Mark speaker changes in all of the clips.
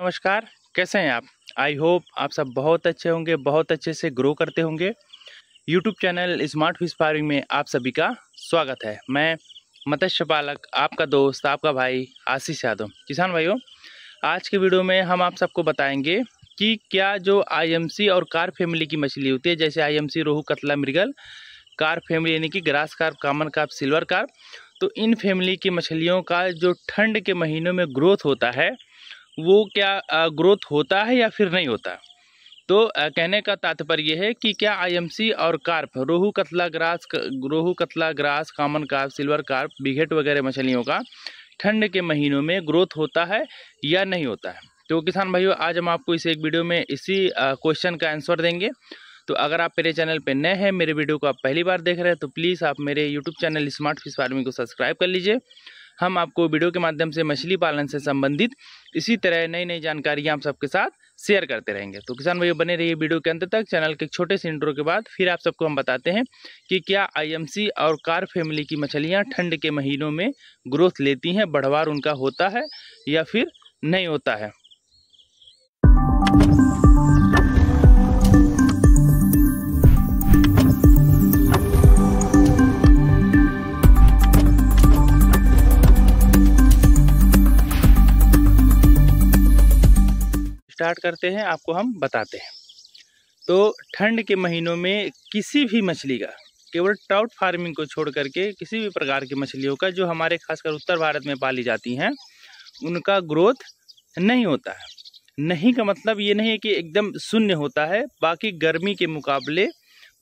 Speaker 1: नमस्कार कैसे हैं आप आई होप आप सब बहुत अच्छे होंगे बहुत अच्छे से ग्रो करते होंगे YouTube channel smart fish farming में आप सभी का स्वागत है मैं मत्स्य पालक आपका दोस्त आपका भाई आशीष यादव किसान भाइयों आज के वीडियो में हम आप सबको बताएंगे कि क्या जो आईएमसी और कार फैमिली की मछली होती है जैसे सी रोहू कतला मृगल कार फैमिली यानी कि grass carp common carp silver carp तो इन फैमिली की मछलियों का जो ठंड के महीनों में ग्रोथ होता है वो क्या ग्रोथ होता है या फिर नहीं होता तो कहने का तात्पर्य है कि क्या आईएमसी और कार्प रोहू कतला ग्रास रोहू कतला grass common carp silver carp bighead वगैरह मछलियों का ठंड के महीनों में ग्रोथ होता है या नहीं होता है तो किसान भाइयों आज हम आपको इस एक वीडियो में इसी क्वेश्चन का आंसर देंगे तो अगर आप मेरे चैनल पर नए हैं मेरे वीडियो को आप पहली बार देख रहे हैं तो प्लीज़ आप मेरे YouTube channel smart fish farming को सब्सक्राइब कर लीजिए हम आपको वीडियो के माध्यम से मछली पालन से संबंधित इसी तरह नई नई जानकारियाँ आप सबके साथ शेयर करते रहेंगे तो किसान भाइयों बने रहिए वीडियो के अंत तक चैनल के छोटे से इंट्रो के बाद फिर आप सबको हम बताते हैं कि क्या आईएमसी और कार फैमिली की मछलियाँ ठंड के महीनों में ग्रोथ लेती हैं बढ़वार उनका होता है या फिर नहीं होता है स्टार्ट करते हैं आपको हम बताते हैं तो ठंड के महीनों में किसी भी मछली का केवल ट्राउट फार्मिंग को छोड़ करके किसी भी प्रकार की मछलियों का जो हमारे खासकर उत्तर भारत में पाली जाती हैं उनका ग्रोथ नहीं होता है नहीं का मतलब ये नहीं है कि एकदम शून्य होता है बाकी गर्मी के मुकाबले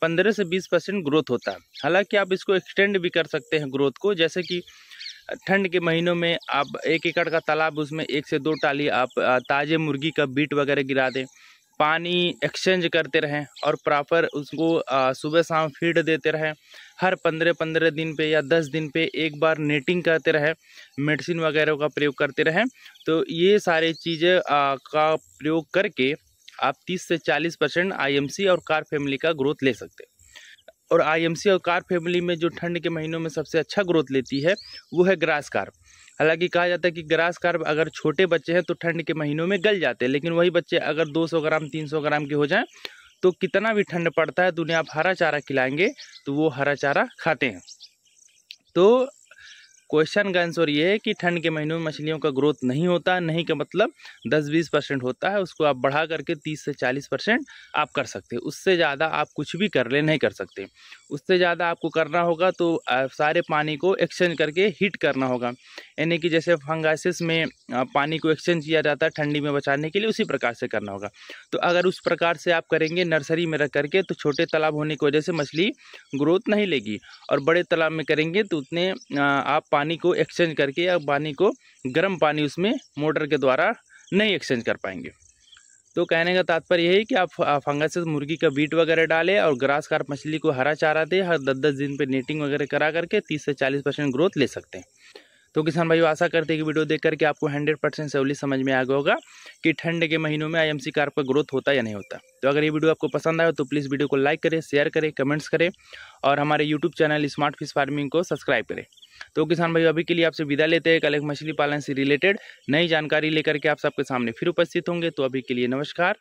Speaker 1: 15 से 20 परसेंट ग्रोथ होता है हालांकि आप इसको एक्सटेंड भी कर सकते हैं ग्रोथ को जैसे कि ठंड के महीनों में आप एक एकड़ का तालाब उसमें एक से दो टाली आप ताज़े मुर्गी का बीट वगैरह गिरा दें पानी एक्सचेंज करते रहें और प्रॉपर उसको सुबह शाम फीड देते रहें हर पंद्रह पंद्रह दिन पे या दस दिन पे एक बार नेटिंग करते रहें मेडिसिन वगैरह का प्रयोग करते रहें तो ये सारे चीज़ें का प्रयोग करके आप 30 से 40 परसेंट आई और कार फैमिली का ग्रोथ ले सकते हैं और आईएमसी और कार फैमिली में जो ठंड के महीनों में सबसे अच्छा ग्रोथ लेती है वो है ग्रास कार्प हालांकि कहा जाता है कि ग्रास कार्प अगर छोटे बच्चे हैं तो ठंड के महीनों में गल जाते हैं लेकिन वही बच्चे अगर 200 ग्राम 300 ग्राम के हो जाएं तो कितना भी ठंड पड़ता है तो उन्हें आप हरा चारा खिलाएंगे तो वो हरा चारा खाते हैं तो क्वेश्चन का आंसर ये है कि ठंड के महीनों में मछलियों का ग्रोथ नहीं होता नहीं का मतलब 10-20 परसेंट होता है उसको आप बढ़ा करके 30 से 40 परसेंट आप कर सकते हैं उससे ज़्यादा आप कुछ भी कर ले नहीं कर सकते उससे ज़्यादा आपको करना होगा तो सारे पानी को एक्सचेंज करके हीट करना होगा यानी कि जैसे फंगासिस में पानी को एक्सचेंज किया जाता है ठंडी में बचाने के लिए उसी प्रकार से करना होगा तो अगर उस प्रकार से आप करेंगे नर्सरी में रख करके तो छोटे तालाब होने की वजह से मछली ग्रोथ नहीं लेगी और बड़े तालाब में करेंगे तो उतने आप पानी को एक्सचेंज करके या पानी को गर्म पानी उसमें मोटर के द्वारा नहीं एक्सचेंज कर पाएंगे तो कहने का तात्पर्य यही कि आप फंगस मुर्गी का बीट वगैरह डालें और ग्रास कार्प मछली को हरा चारा दें हर दस दस दिन पे नेटिंग वगैरह करा करके तीस से चालीस परसेंट ग्रोथ ले सकते हैं तो किसान भाई आशा करते हैं कि वीडियो देख करके आपको हंड्रेड परसेंट सेवली समझ में आ गया होगा कि ठंड के महीनों में आईएमसी कार्प का ग्रोथ होता या नहीं होता तो अगर ये वीडियो आपको पसंद आए तो प्लीज़ वीडियो को लाइक करें शेयर करें कमेंट्स करें और हमारे YouTube channel smart fish farming को सब्सक्राइब करें तो किसान भाई अभी के लिए आपसे विदा लेते हैं कल एक मछली पालन से रिलेटेड नई जानकारी लेकर के आप सबके सामने फिर उपस्थित होंगे तो अभी के लिए नमस्कार